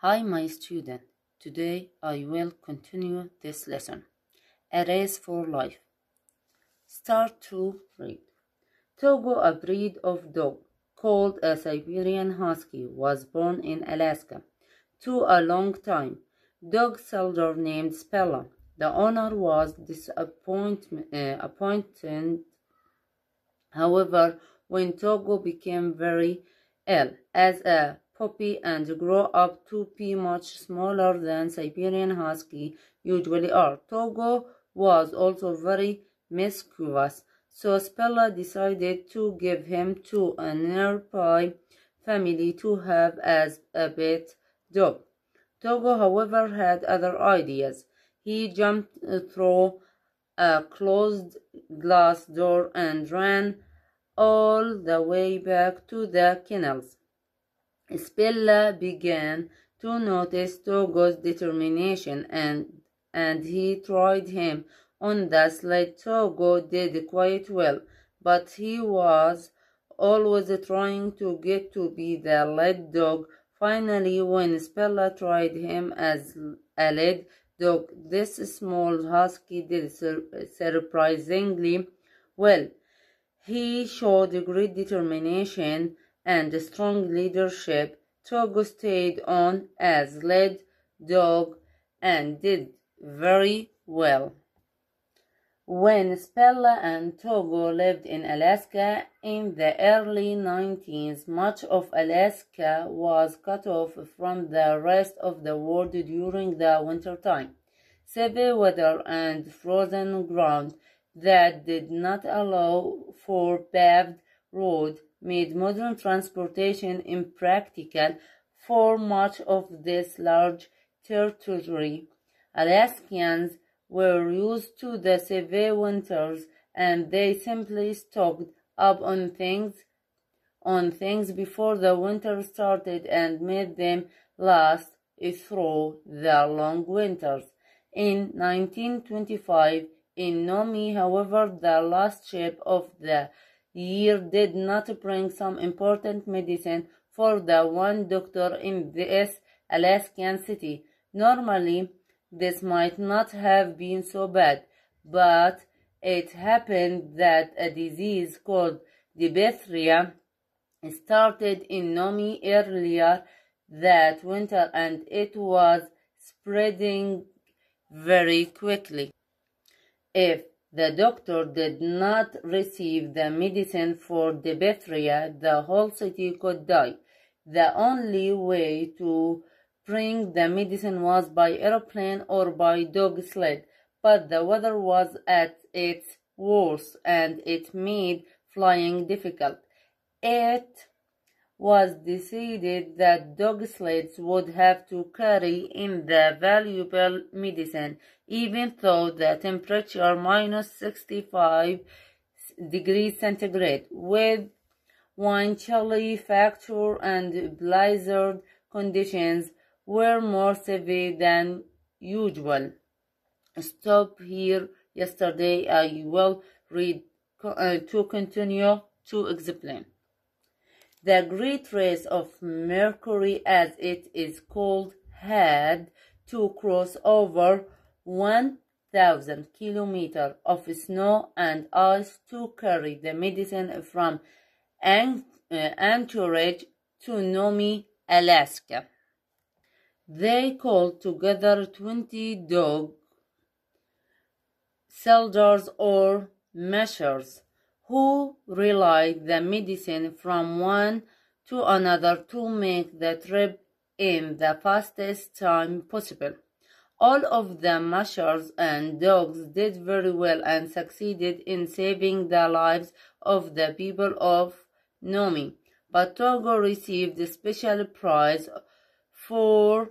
Hi my student, today I will continue this lesson. A race for life. Start to read. Togo, a breed of dog called a Siberian Husky, was born in Alaska. To a long time, dog seller named Spella. The owner was disappointed, uh, however, when Togo became very ill as a puppy and grow up to be much smaller than Siberian Husky usually are. Togo was also very mischievous, so Spella decided to give him to a nearby family to have as a pet dog. Togo, however, had other ideas. He jumped through a closed glass door and ran all the way back to the kennels. Spilla began to notice Togo's determination and, and he tried him on the sled. Togo did quite well, but he was always trying to get to be the lead dog. Finally, when Spilla tried him as a lead dog, this small husky did sur surprisingly well. He showed great determination and strong leadership, Togo stayed on as lead dog and did very well. When Spella and Togo lived in Alaska in the early 90s, much of Alaska was cut off from the rest of the world during the wintertime. Severe weather and frozen ground that did not allow for paved roads made modern transportation impractical for much of this large territory. Alaskans were used to the severe winters and they simply stocked up on things on things before the winter started and made them last through the long winters. In 1925, in Nomi, however, the last ship of the year did not bring some important medicine for the one doctor in this Alaskan city. Normally, this might not have been so bad, but it happened that a disease called diphtheria started in Nomi earlier that winter and it was spreading very quickly. If the doctor did not receive the medicine for diphtheria. The whole city could die. The only way to bring the medicine was by aeroplane or by dog sled. But the weather was at its worst and it made flying difficult. It was decided that dog sleds would have to carry in the valuable medicine, even though the temperature minus 65 degrees centigrade, with one chilly factor and blizzard conditions were more severe than usual. Stop here. Yesterday I will read uh, to continue to explain. The great race of Mercury, as it is called, had to cross over 1,000 kilometers of snow and ice to carry the medicine from uh, Anchorage to Nome, Alaska. They called together 20 dog soldiers or measures who relied the medicine from one to another to make the trip in the fastest time possible. All of the mushers and dogs did very well and succeeded in saving the lives of the people of Nomi. But Togo received a special prize for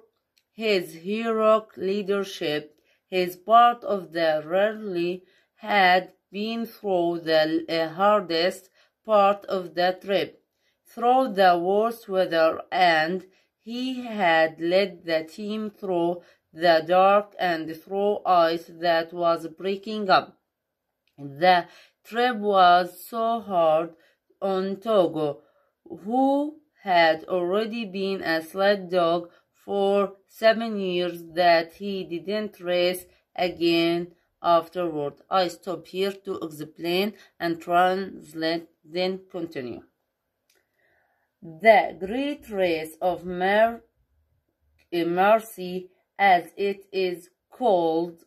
his heroic leadership. His part of the rarely had been through the uh, hardest part of the trip, through the worst weather, and he had led the team through the dark and through ice that was breaking up. The trip was so hard on Togo, who had already been a sled dog for seven years that he didn't race again afterward. I stop here to explain and translate, then continue. The great race of mer eh, mercy, as it is called,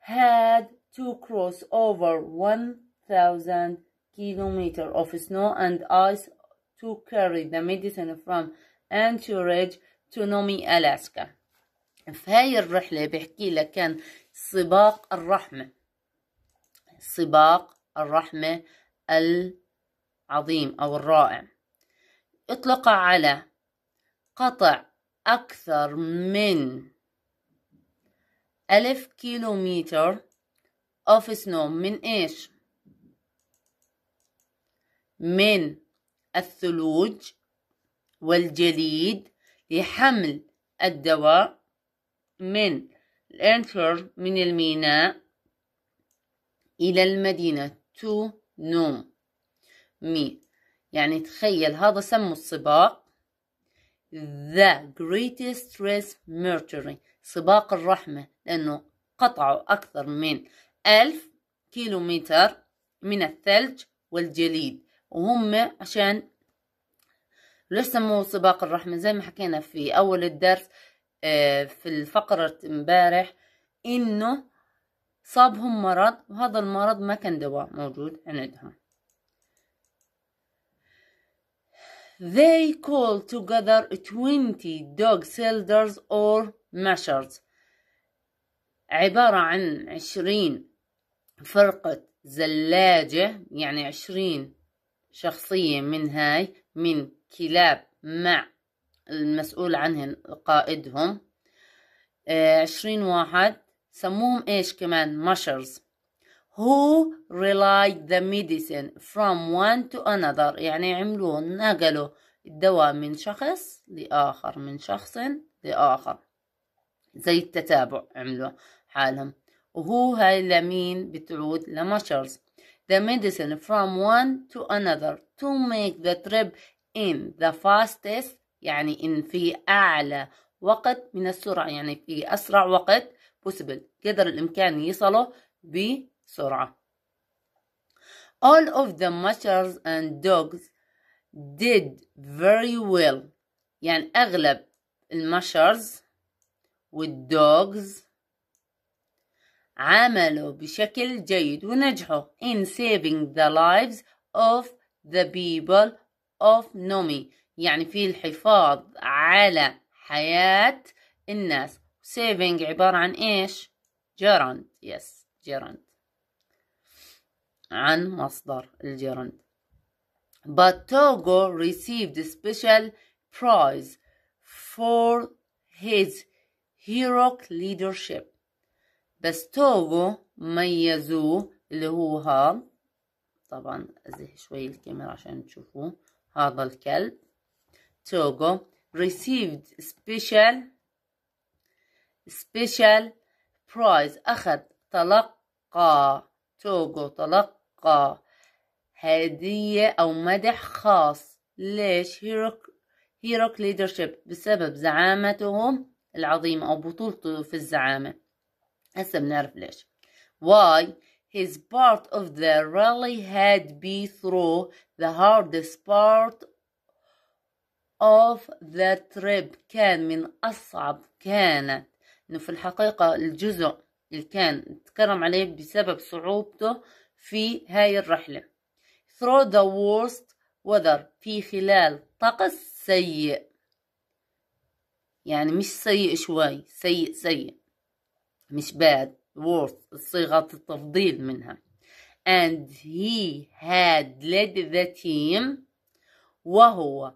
had to cross over 1,000 kilometers of snow and ice to carry the medicine from Anchorage to Nome, Alaska. في الرحلة بحكي لك كان سباق الرحمة سباق الرحمة العظيم أو الرائع اطلق على قطع أكثر من ألف كيلومتر of snow من إيش؟ من الثلوج والجليد لحمل الدواء من الانفر من الميناء إلى المدينة to نوم مي يعني تخيل هذا سموا السباق the greatest race mercury سباق الرحمة لأنه قطعوا أكثر من ألف كيلومتر من الثلج والجليد وهم عشان ليش سموه سباق الرحمة زي ما حكينا في أول الدرس آه، في الفقرة امبارح انه صابهم مرض وهذا المرض ما كان دواء موجود عندهم They call together 20 dog selders or mashers عبارة عن عشرين فرقة زلاجة يعني عشرين شخصية من هاي من كلاب مع المسؤول عنهن قائدهم آه، عشرين واحد سموهم ايش كمان مشرز who relied the medicine from one to another يعني عملوه نقلوا الدواء من شخص لآخر من شخص لآخر زي التتابع عملوا حالهم وهو هاي لمين بتعود لمشرز the medicine from one to another to make the trip in the fastest يعني إن في أعلى وقت من السرعة يعني في أسرع وقت possible قدر الإمكان يصله بسرعة All of the mushers and dogs did very well يعني أغلب المشرز والدوغز عملوا بشكل جيد ونجحوا in saving the lives of the people of Nomi يعني في الحفاظ على حياة الناس saving عبارة عن إيش gerund يس gerund عن مصدر الجرند but Togo received a special prize for his heroic leadership بس توغو ميزوه اللي هو هذا طبعا ازه شوي الكاميرا عشان تشوفوه هذا الكلب Togo received special special prize أخذ تلقى توغو تلقى هدية أو مدح خاص ليش هيروك هيروك ليدرشيب بسبب زعامته العظيمة أو بطولته في الزعامة هسه بنعرف ليش why his part of the rally had be through the hardest part of the trip كان من أصعب كانت إنه في الحقيقة الجزء اللي كان تكرم عليه بسبب صعوبته في هاي الرحلة through the worst weather في خلال طقس سيء يعني مش سيء شوي سيء سيء مش bad worst صيغة التفضيل منها and he had led the team وهو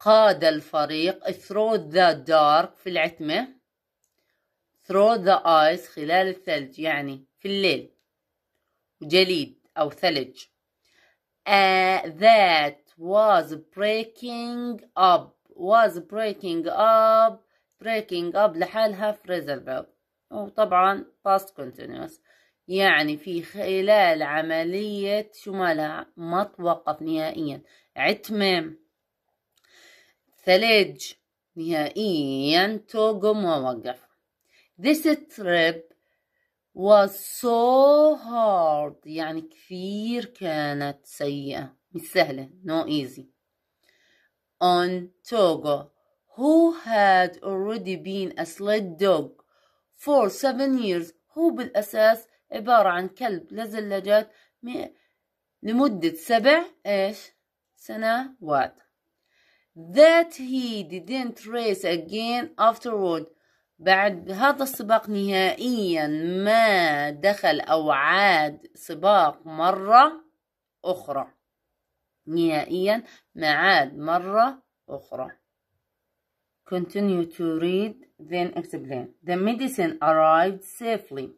قاد الفريق Through the Dark في العتمة Through the Ice خلال الثلج يعني في الليل وجليد أو ثلج uh, That was breaking up was breaking up breaking up لحالها في reservoir وطبعا past continuous يعني في خلال عملية شو مالها ما توقف نهائيا عتمة ثلج نهائيا توغو وقف This trip was so hard يعني كثير كانت سيئة مش سهلة no easy on Togo who had already been a sled dog for seven years هو بالأساس عبارة عن كلب لزلاجات لمدة سبع إيش سنوات that he didn't race again afterward بعد هذا السباق نهائيا ما دخل أو عاد سباق مرة أخرى نهائيا ما عاد مرة أخرى Continue to read then explain. The medicine arrived safely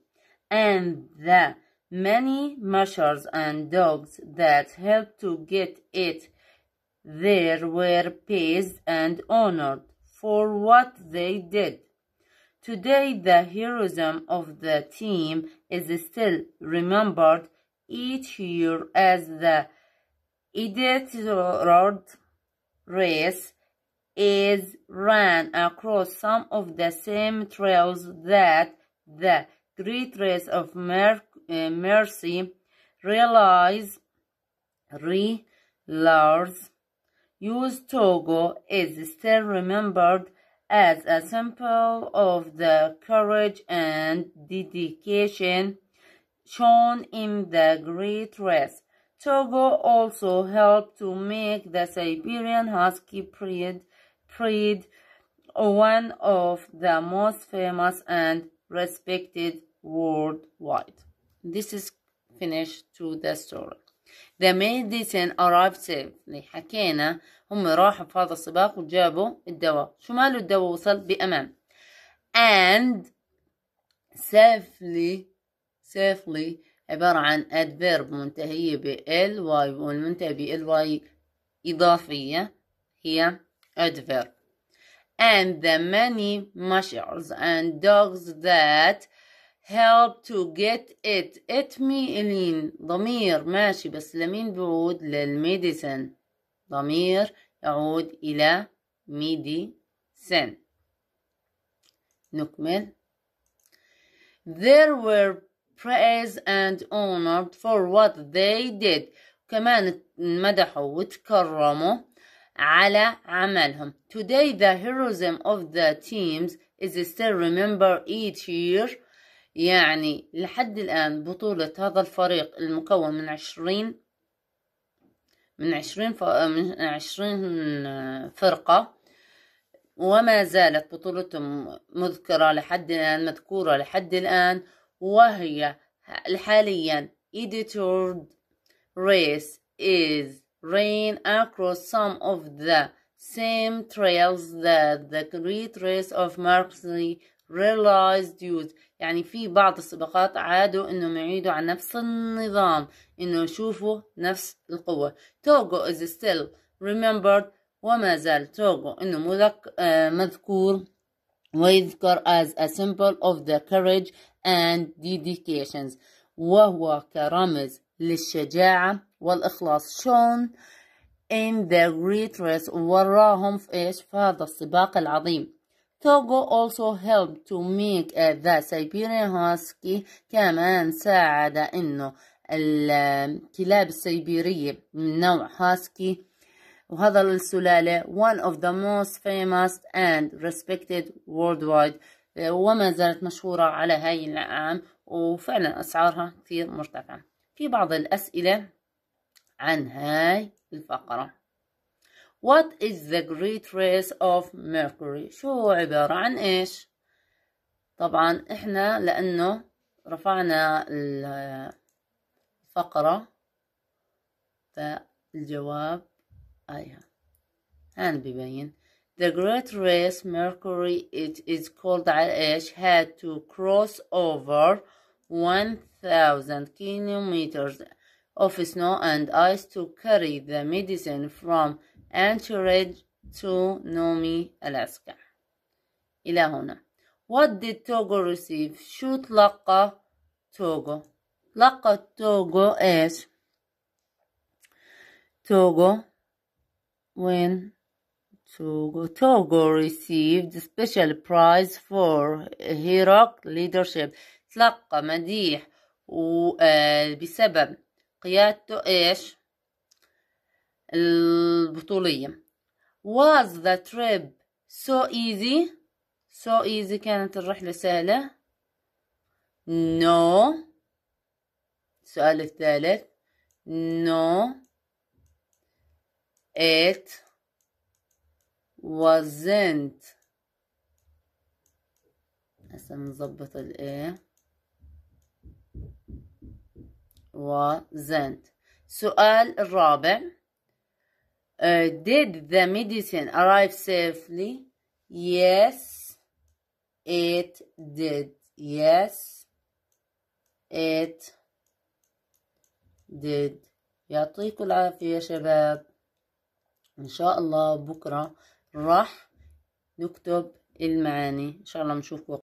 and the many mushers and dogs that helped to get it They were praised and honored for what they did. Today, the heroism of the team is still remembered each year as the Iditarod race is ran across some of the same trails that the Great Race of Mer uh, Mercy relies, relies used Togo is still remembered as a symbol of the courage and dedication shown in the Great Race. Togo also helped to make the Siberian Husky breed, breed one of the most famous and respected worldwide. This is finished to the story. The medicine arrived safely حكينا هم راحوا في هذا السباق وجابوا الدواء شو ماله الدواء وصل بأمان and safely safely عبارة عن adverb منتهية ب ly والمنتهي ب ly إضافية هي adverb and the many mushers and dogs that help to get it it me الين ضمير ماشي بس لمين بيعود للميديسن ضمير يعود إلى ميديسن نكمل There were praised and honored for what they did كمان مدحوا وتكرموا على عملهم Today the heroism of the teams is still remembered each year يعني لحد الآن بطولة هذا الفريق المكون من عشرين من عشرين ف... من عشرين آه، فرقة وما زالت بطولتهم مذكرة لحد الآن مذكورة لحد الآن وهي حاليا edited race is rain across some of the same trails that the great race of Marksley realized use يعني في بعض السباقات عادوا انهم يعيدوا عن نفس النظام انه يشوفوا نفس القوة توغو is still remembered وما زال توغو انه مذك... آه، مذكور ويذكر as a symbol of the courage and dedications وهو كرمز للشجاعة والإخلاص شون in the great race وراهم في إيش في هذا السباق العظيم توغو also helped to make uh, the Siberian Husky كمان ساعد إنه الكلاب السيبيرية من نوع هاسكي وهذا السلالة one of the most famous and respected worldwide uh, وما زالت مشهورة على هاي العام وفعلا أسعارها كثير مرتفعة في بعض الأسئلة عن هاي الفقرة What is the great race of Mercury شو هو عبارة عن إيش طبعا إحنا لأنه رفعنا الفقرة فالجواب أيها هان ببين The great race Mercury it is called إيش had to cross over 1000 kilometers of snow and ice to carry the medicine from Anchorage to Nomi, Alaska إلى هنا What did Togo receive? شو تلقى توغو تلقي توغو إيش توغو when Togo Togo received a special prize for heroic leadership تلقى مديح وبسبب قيادته إيش البطولية was the trip so easy so easy كانت الرحلة سهلة no السؤال الثالث no it wasn't هسه نظبط ال a wasn't السؤال الرابع Uh, did the medicine arrive safely? Yes, it did. Yes, it did. يعطيكم العافية يا شباب إن شاء الله بكرة راح نكتب المعاني إن شاء الله نشوفكم